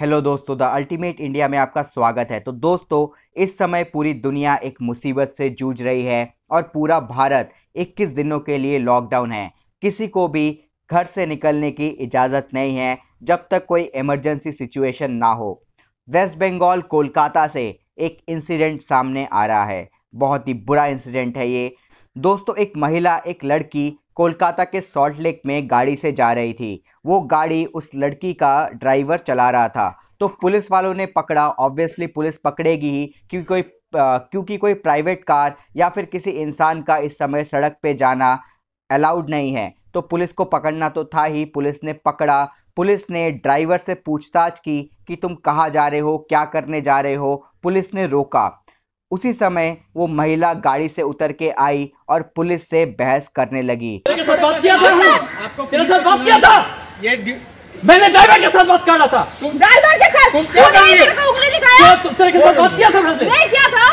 hello दोस्तों the ultimate India में आपका स्वागत है तो दोस्तों इस समय पूरी दुनिया एक मुसीबत से जूझ रही है और पूरा भारत 21 दिनों के लिए लॉकडाउन है किसी को भी घर से निकलने की इजाज़त नहीं है जब तक कोई इमरजेंसी सिचुएशन ना हो वेस्ट बंगाल कोलकाता से एक इंसिडेंट सामने आ रहा है बहुत ही बुरा इंसिडेंट है ये दोस्तों एक महिला एक लड़की कोलकाता के सॉल्ट लेक में गाड़ी से जा रही थी वो गाड़ी उस लड़की का ड्राइवर चला रहा था तो पुलिस वालों ने पकड़ा ऑब्वियसली पुलिस पकड़ेगी ही क्योंकि कोई क्योंकि कोई प्राइवेट कार या फिर किसी इंसान का इस समय सड़क पे जाना अलाउड नहीं है तो पुलिस को पकड़ना तो था ही पुलिस ने पकड़ा पुलिस ने ड्राइवर से पूछताछ की कि तुम कहाँ जा रहे हो क्या करने जा रहे हो पुलिस ने रोका उसी समय वो महिला गाड़ी से उतर के आई और पुलिस से बहस करने लगी मैंने ड्राइवर के साथ बात कर रहा था ड्राइवर के साथ तुम क्या उंगली दिखाया तुम तेरे के साथ बात किया था मैं था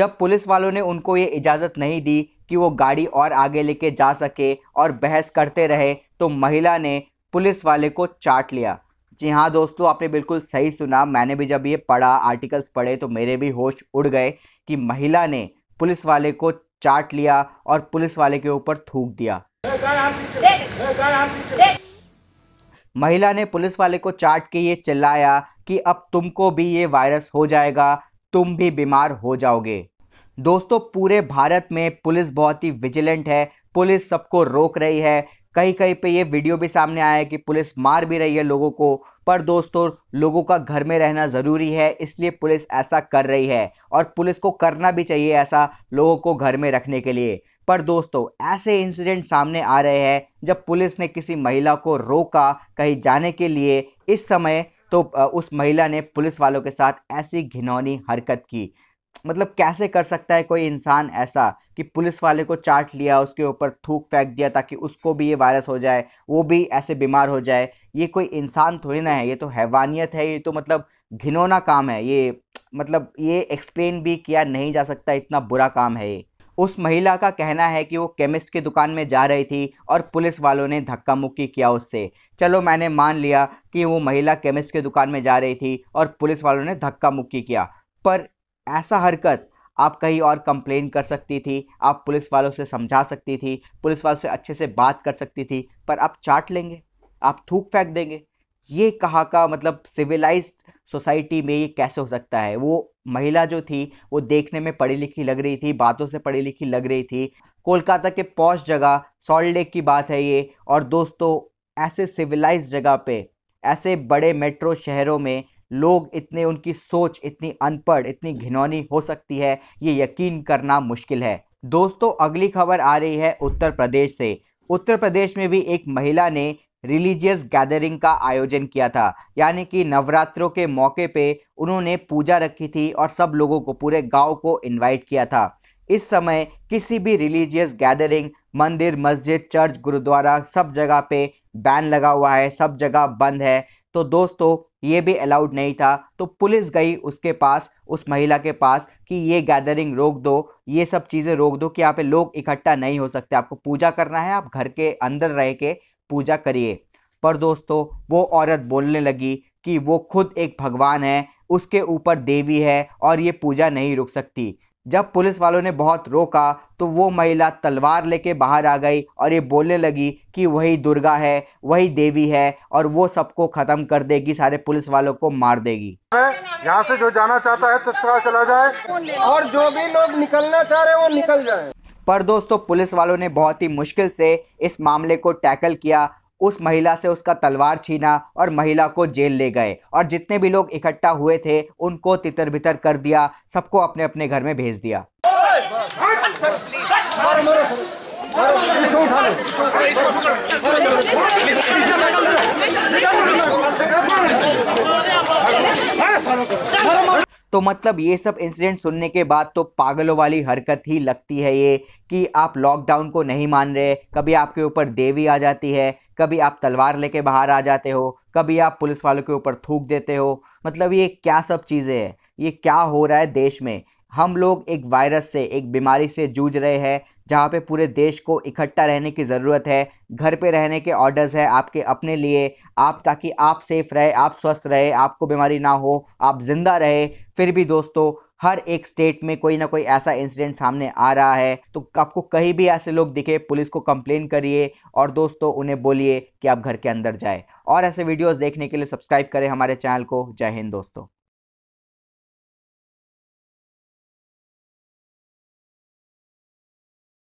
जब पुलिस वालों ने उनको ये इजाज़त नहीं दी कि वो गाड़ी और आगे लेके जा सके और बहस करते रहे तो महिला ने पुलिस वाले को चाट लिया जी हाँ दोस्तों आपने बिल्कुल सही सुना मैंने भी जब ये पढ़ा आर्टिकल्स पढ़े तो मेरे भी होश उड़ गए कि महिला ने पुलिस वाले को चाट लिया और पुलिस वाले के ऊपर थूक दिया महिला ने पुलिस वाले को चाट के ये चिल्लाया कि अब तुमको भी ये वायरस हो जाएगा तुम भी बीमार हो जाओगे दोस्तों पूरे भारत में पुलिस बहुत ही विजिलेंट है पुलिस सबको रोक रही है कहीं कहीं पे ये वीडियो भी सामने आया है कि पुलिस मार भी रही है लोगों को पर दोस्तों लोगों का घर में रहना ज़रूरी है इसलिए पुलिस ऐसा कर रही है और पुलिस को करना भी चाहिए ऐसा लोगों को घर में रखने के लिए पर दोस्तों ऐसे इंसिडेंट सामने आ रहे हैं जब पुलिस ने किसी महिला को रोका कहीं जाने के लिए इस समय तो उस महिला ने पुलिस वालों के साथ ऐसी घिनौनी हरकत की मतलब कैसे कर सकता है कोई इंसान ऐसा कि पुलिस वाले को चाट लिया उसके ऊपर थूक फेंक दिया ताकि उसको भी ये वायरस हो जाए वो भी ऐसे बीमार हो जाए ये कोई इंसान थोड़ी ना है ये तो हैवानियत है ये तो मतलब घिनौना काम है ये मतलब ये एक्सप्लेन भी किया नहीं जा सकता इतना बुरा काम है ये उस महिला का कहना है कि वो केमिस्ट की दुकान में जा रही थी और पुलिस वालों ने धक्का मुक्की किया उससे चलो मैंने मान लिया कि वो महिला केमिस्ट की दुकान में जा रही थी और पुलिस वालों ने धक्का मुक्की किया पर ऐसा हरकत आप कहीं और कंप्लेन कर सकती थी आप पुलिस वालों से समझा सकती थी पुलिस वालों से अच्छे से बात कर सकती थी पर आप चाट लेंगे आप थूक फेंक देंगे ये कहा का मतलब सिविलाइज सोसाइटी में ये कैसे हो सकता है वो महिला जो थी वो देखने में पढ़ी लिखी लग रही थी बातों से पढ़ी लिखी लग रही थी कोलकाता के पौश जगह सॉल्ट लेक की बात है ये और दोस्तों ऐसे सिविलाइज जगह पे ऐसे बड़े मेट्रो शहरों में लोग इतने उनकी सोच इतनी अनपढ़ इतनी घिनौनी हो सकती है ये यकीन करना मुश्किल है दोस्तों अगली खबर आ रही है उत्तर प्रदेश से उत्तर प्रदेश में भी एक महिला ने रिलीजियस गैदरिंग का आयोजन किया था यानी कि नवरात्रों के मौके पे उन्होंने पूजा रखी थी और सब लोगों को पूरे गांव को इनवाइट किया था इस समय किसी भी रिलीजियस गैदरिंग मंदिर मस्जिद चर्च गुरुद्वारा सब जगह पे बैन लगा हुआ है सब जगह बंद है तो दोस्तों ये भी अलाउड नहीं था तो पुलिस गई उसके पास उस महिला के पास कि ये गैदरिंग रोक दो ये सब चीज़ें रोक दो कि यहाँ पे लोग इकट्ठा नहीं हो सकते आपको पूजा करना है आप घर के अंदर रह के पूजा करिए पर दोस्तों वो औरत बोलने लगी कि वो खुद एक भगवान है उसके ऊपर देवी है और ये पूजा नहीं रुक सकती जब पुलिस वालों ने बहुत रोका तो वो महिला तलवार लेके बाहर आ गई और ये बोलने लगी कि वही दुर्गा है वही देवी है और वो सबको ख़त्म कर देगी सारे पुलिस वालों को मार देगी यहाँ से जो जाना चाहता है तत्काल तो चला जाए और जो भी लोग निकलना चाह रहे हैं वो निकल जाए पर दोस्तों पुलिस वालों ने बहुत ही मुश्किल से इस मामले को टैकल किया उस महिला से उसका तलवार छीना और महिला को जेल ले गए और जितने भी लोग इकट्ठा हुए थे उनको तितर बितर कर दिया सबको अपने अपने घर में भेज दिया तो मतलब ये सब इंसिडेंट सुनने के बाद तो पागलों वाली हरकत ही लगती है ये कि आप लॉकडाउन को नहीं मान रहे कभी आपके ऊपर देवी आ जाती है कभी आप तलवार लेके बाहर आ जाते हो कभी आप पुलिस वालों के ऊपर थूक देते हो मतलब ये क्या सब चीज़ें हैं ये क्या हो रहा है देश में हम लोग एक वायरस से एक बीमारी से जूझ रहे हैं जहाँ पे पूरे देश को इकट्ठा रहने की ज़रूरत है घर पे रहने के ऑर्डर्स है आपके अपने लिए आप ताकि आप सेफ रहे आप स्वस्थ रहे आपको बीमारी ना हो आप जिंदा रहे फिर भी दोस्तों हर एक स्टेट में कोई ना कोई ऐसा इंसिडेंट सामने आ रहा है तो आपको कहीं भी ऐसे लोग दिखे पुलिस को कंप्लेन करिए और दोस्तों उन्हें बोलिए कि आप घर के अंदर जाए और ऐसे वीडियोस देखने के लिए सब्सक्राइब करें हमारे चैनल को जय हिंद दोस्तों